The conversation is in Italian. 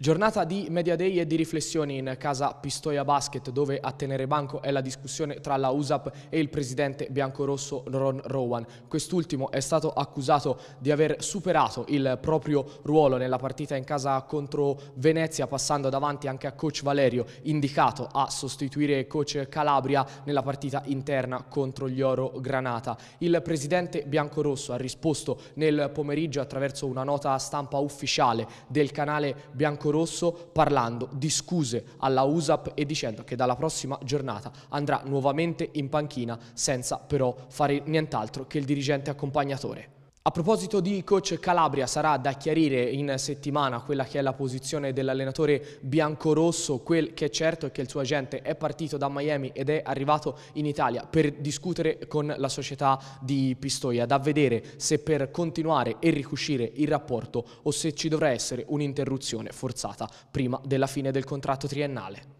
Giornata di Media Day e di riflessioni in casa Pistoia Basket dove a tenere banco è la discussione tra la USAP e il presidente biancorosso Ron Rowan. Quest'ultimo è stato accusato di aver superato il proprio ruolo nella partita in casa contro Venezia passando davanti anche a coach Valerio indicato a sostituire coach Calabria nella partita interna contro gli Oro Granata. Il presidente biancorosso ha risposto nel pomeriggio attraverso una nota stampa ufficiale del canale biancorosso Enrico Rosso parlando di scuse alla USAP e dicendo che dalla prossima giornata andrà nuovamente in panchina senza però fare nient'altro che il dirigente accompagnatore. A proposito di coach Calabria, sarà da chiarire in settimana quella che è la posizione dell'allenatore biancorosso, quel che è certo è che il suo agente è partito da Miami ed è arrivato in Italia per discutere con la società di Pistoia, da vedere se per continuare e ricuscire il rapporto o se ci dovrà essere un'interruzione forzata prima della fine del contratto triennale.